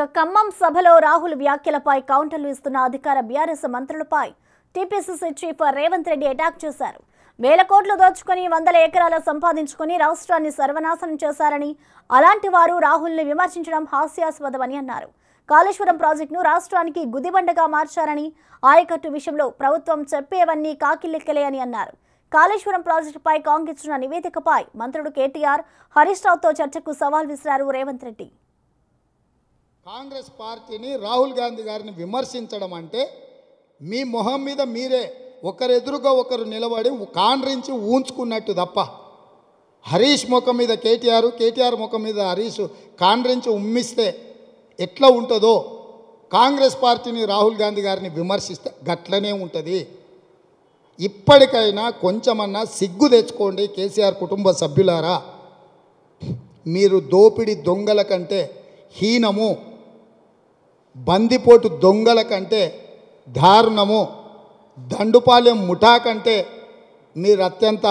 ఇక ఖమ్మం సభలో రాహుల్ వ్యాఖ్యలపై కౌంటర్లు ఇస్తున్న అధికార బీఆర్ఎస్ మంత్రులపై టీపీసీసీ చీఫ్ రేవంత్ రెడ్డి అటాక్ చేశారు వేల కోట్లు దోచుకొని వందల ఎకరాలు సంపాదించుకొని రాష్ట్రాన్ని సర్వనాశనం చేశారని అలాంటి వారు రాహుల్ని విమర్శించడం హాస్యాస్పదమని అన్నారు కాళేశ్వరం ప్రాజెక్టును రాష్ట్రానికి గుదిబండగా మార్చారని ఆయకట్టు విషయంలో ప్రభుత్వం చెప్పేవన్నీ కాకిల్లెక్కలే అని అన్నారు కాళేశ్వరం ప్రాజెక్టుపై కాంగ్రెస్ నివేదికపై మంత్రుడు కేటీఆర్ హరీష్ రావుతో చర్చకు సవాల్ విసిరారు రేవంత్ రెడ్డి కాంగ్రెస్ పార్టీని రాహుల్ గాంధీ గారిని విమర్శించడం అంటే మీ మొహం మీద మీరే ఒకరెదురుగా ఒకరు నిలబడి కాండ్రించి ఊంచుకున్నట్టు తప్ప హరీష్ ముఖం మీద కేటీఆర్ కేటీఆర్ ముఖం మీద హరీష్ కాండ్రించి ఉమ్మిస్తే ఎట్లా ఉంటుందో కాంగ్రెస్ పార్టీని రాహుల్ గాంధీ గారిని విమర్శిస్తే గట్లనే ఉంటుంది ఇప్పటికైనా కొంచెమన్నా సిగ్గు తెచ్చుకోండి కేసీఆర్ కుటుంబ సభ్యులారా మీరు దోపిడి దొంగల కంటే హీనము బందిపోటు దొంగల కంటే దారుణము దండుపాలెం ముఠా కంటే మీరు అత్యంత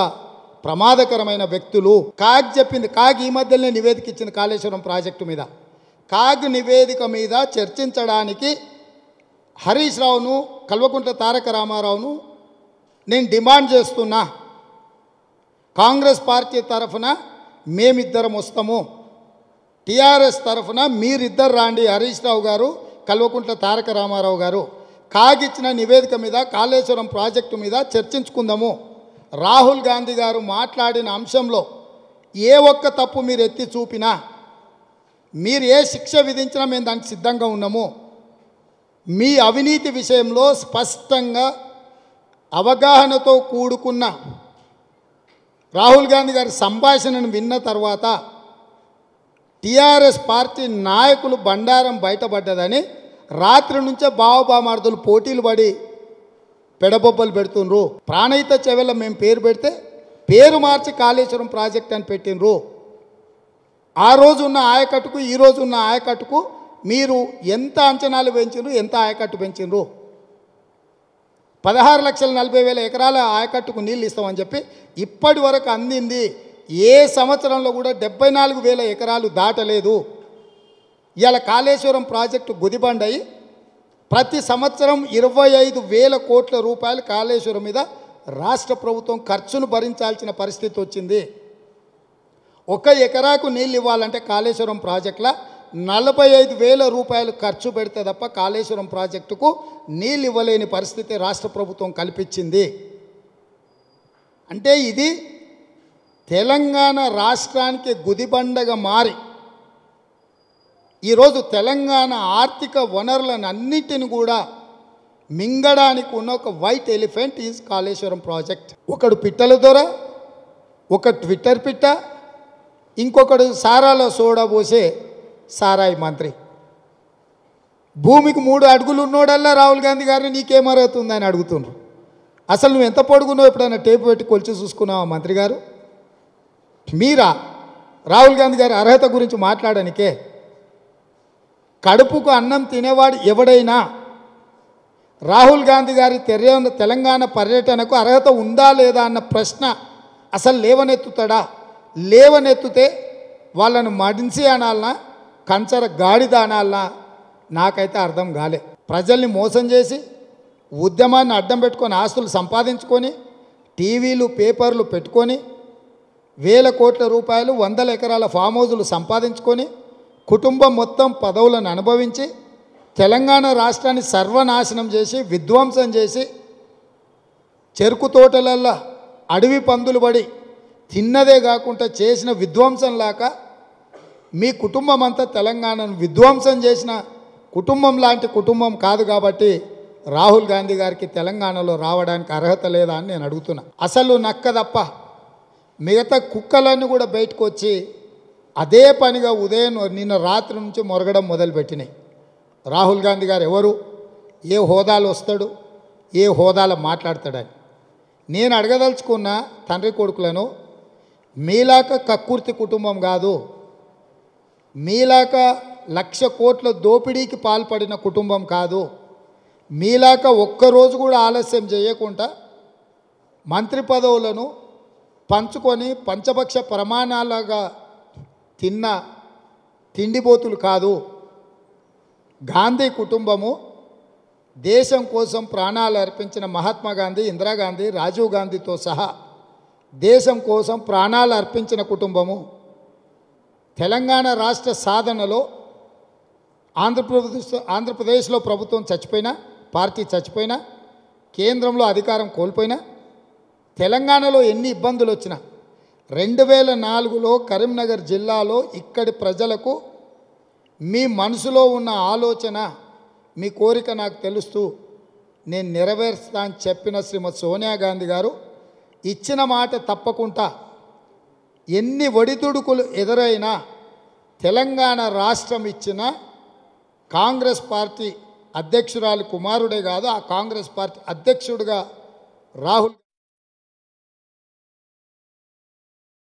ప్రమాదకరమైన వ్యక్తులు కాగ్ చెప్పింది కాగ్ ఈ మధ్యనే నివేదిక ఇచ్చింది కాళేశ్వరం ప్రాజెక్టు మీద కాగ్ నివేదిక మీద చర్చించడానికి హరీష్ రావును కల్వకుంట్ల తారక రామారావును నేను డిమాండ్ చేస్తున్నా కాంగ్రెస్ పార్టీ తరఫున మేమిద్దరం వస్తాము టీఆర్ఎస్ తరఫున మీరిద్దరు రాండి హరీష్ రావు గారు కల్వకుంట్ల తారక రామారావు గారు కాగిచ్చిన నివేదిక మీద కాళేశ్వరం ప్రాజెక్టు మీద చర్చించుకుందాము రాహుల్ గాంధీ గారు మాట్లాడిన అంశంలో ఏ ఒక్క తప్పు మీరు ఎత్తి చూపినా మీరు ఏ శిక్ష విధించినా మేము దానికి సిద్ధంగా ఉన్నాము మీ అవినీతి విషయంలో స్పష్టంగా అవగాహనతో కూడుకున్న రాహుల్ గాంధీ గారి సంభాషణను విన్న తర్వాత టీఆర్ఎస్ పార్టీ నాయకులు బండారం బయటపడ్డదని రాత్రి నుంచే బావబామార్దులు పోటీలు పడి పెడబొబ్బలు పెడుతుండ్రు ప్రాణహిత చెవెల మేము పేరు పెడితే పేరు మార్చి కాళేశ్వరం ప్రాజెక్ట్ అని పెట్టినరు ఆ రోజు ఉన్న ఆయకట్టుకు ఈ రోజు ఉన్న ఆయకట్టుకు మీరు ఎంత అంచనాలు పెంచినరు ఎంత ఆయకట్టు పెంచినరు పదహారు లక్షల నలభై వేల ఎకరాల ఆయకట్టుకు నీళ్ళు ఇస్తామని చెప్పి ఇప్పటి వరకు అందింది ఏ సంవత్సరంలో కూడా డెబ్బై నాలుగు వేల ఎకరాలు దాటలేదు ఇలా కాళేశ్వరం ప్రాజెక్టు గుదిబండయి ప్రతి సంవత్సరం ఇరవై ఐదు వేల కోట్ల రూపాయలు కాళేశ్వరం మీద రాష్ట్ర ప్రభుత్వం ఖర్చును భరించాల్సిన పరిస్థితి వచ్చింది ఒక ఎకరాకు నీళ్ళు ఇవ్వాలంటే కాళేశ్వరం ప్రాజెక్టుల నలభై ఐదు వేల రూపాయలు ఖర్చు పెడితే తప్ప కాళేశ్వరం ప్రాజెక్టుకు నీళ్ళు ఇవ్వలేని పరిస్థితి రాష్ట్ర ప్రభుత్వం కల్పించింది అంటే ఇది తెలంగాణ రాష్ట్రానికి గుదిబండగా మారి ఈరోజు తెలంగాణ ఆర్థిక వనరులను అన్నిటిని కూడా మింగడానికి ఉన్న ఒక white elephant is Kaleshwaram project ఒకడు పిట్టల దొర ఒక ట్విట్టర్ పిట్ట ఇంకొకడు సారాలో సోడా పోసే సారాయి మంత్రి భూమికి మూడు అడుగులు ఉన్నోడల్లా రాహుల్ గాంధీ గారిని నీకేమరుగుతుందని అడుగుతున్నారు అసలు నువ్వు ఎంత పొడుగున్నావు ఎప్పుడైనా టేపు పెట్టి కొలిచి చూసుకున్నావా మంత్రి గారు మీరా రాహుల్ గాంధీ గారి అర్హత గురించి మాట్లాడడానికే కడుపుకు అన్నం తినేవాడు ఎవడైనా రాహుల్ గాంధీ గారి తెలంగాణ పర్యటనకు అర్హత ఉందా లేదా అన్న ప్రశ్న అసలు లేవనెత్తుతాడా లేవనెత్తితే వాళ్ళను మడించి అనాలనా కంచర గాడిద అనాలనా నాకైతే అర్థం కాలే ప్రజల్ని మోసం చేసి ఉద్యమాన్ని అడ్డం పెట్టుకొని ఆస్తులు సంపాదించుకొని టీవీలు పేపర్లు పెట్టుకొని వేల కోట్ల రూపాయలు వందల ఎకరాల ఫామ్ హౌజులు సంపాదించుకొని కుటుంబం మొత్తం పదవులను అనుభవించి తెలంగాణ రాష్ట్రాన్ని సర్వనాశనం చేసి విధ్వంసం చేసి చెరుకు తోటలల్లో అడవి పందులు పడి తిన్నదే కాకుండా చేసిన లాక మీ కుటుంబం అంతా తెలంగాణను విధ్వంసం చేసిన కుటుంబం లాంటి కుటుంబం కాదు కాబట్టి రాహుల్ గాంధీ గారికి తెలంగాణలో రావడానికి అర్హత లేదా అని నేను అడుగుతున్నా అసలు నక్క తప్ప మిగతా కుక్కలన్నీ కూడా బయటకు వచ్చి అదే పనిగా ఉదయం నిన్న రాత్రి నుంచి మొరగడం మొదలుపెట్టినాయి రాహుల్ గాంధీ గారు ఎవరు ఏ హోదాలు వస్తాడు ఏ హోదాలో మాట్లాడతాడని నేను అడగదలుచుకున్న తండ్రి కొడుకులను మీలాక కక్కుర్తి కుటుంబం కాదు మీలాక లక్ష కోట్ల దోపిడీకి పాల్పడిన కుటుంబం కాదు మీలాక ఒక్కరోజు కూడా ఆలస్యం చేయకుండా మంత్రి పదవులను పంచుకొని పంచపక్ష ప్రమాణాలుగా తిన్న తిండిపోతులు కాదు గాంధీ కుటుంబము దేశం కోసం ప్రాణాలు అర్పించిన మహాత్మా గాంధీ ఇందిరాగాంధీ రాజీవ్ గాంధీతో సహా దేశం కోసం ప్రాణాలు అర్పించిన కుటుంబము తెలంగాణ రాష్ట్ర సాధనలో ఆంధ్రప్రదేశ్ ఆంధ్రప్రదేశ్లో ప్రభుత్వం చచ్చిపోయినా పార్టీ చచ్చిపోయినా కేంద్రంలో అధికారం కోల్పోయినా తెలంగాణలో ఎన్ని ఇబ్బందులు వచ్చినా రెండు వేల నాలుగులో కరీంనగర్ జిల్లాలో ఇక్కడి ప్రజలకు మీ మనసులో ఉన్న ఆలోచన మీ కోరిక నాకు తెలుస్తూ నేను నెరవేర్స్తాను అని చెప్పిన శ్రీమతి సోనియా గాంధీ గారు ఇచ్చిన మాట తప్పకుండా ఎన్ని ఒడిదుడుకులు ఎదురైనా తెలంగాణ రాష్ట్రం ఇచ్చిన కాంగ్రెస్ పార్టీ అధ్యక్షురాలు కుమారుడే కాదు ఆ కాంగ్రెస్ పార్టీ అధ్యక్షుడిగా రాహుల్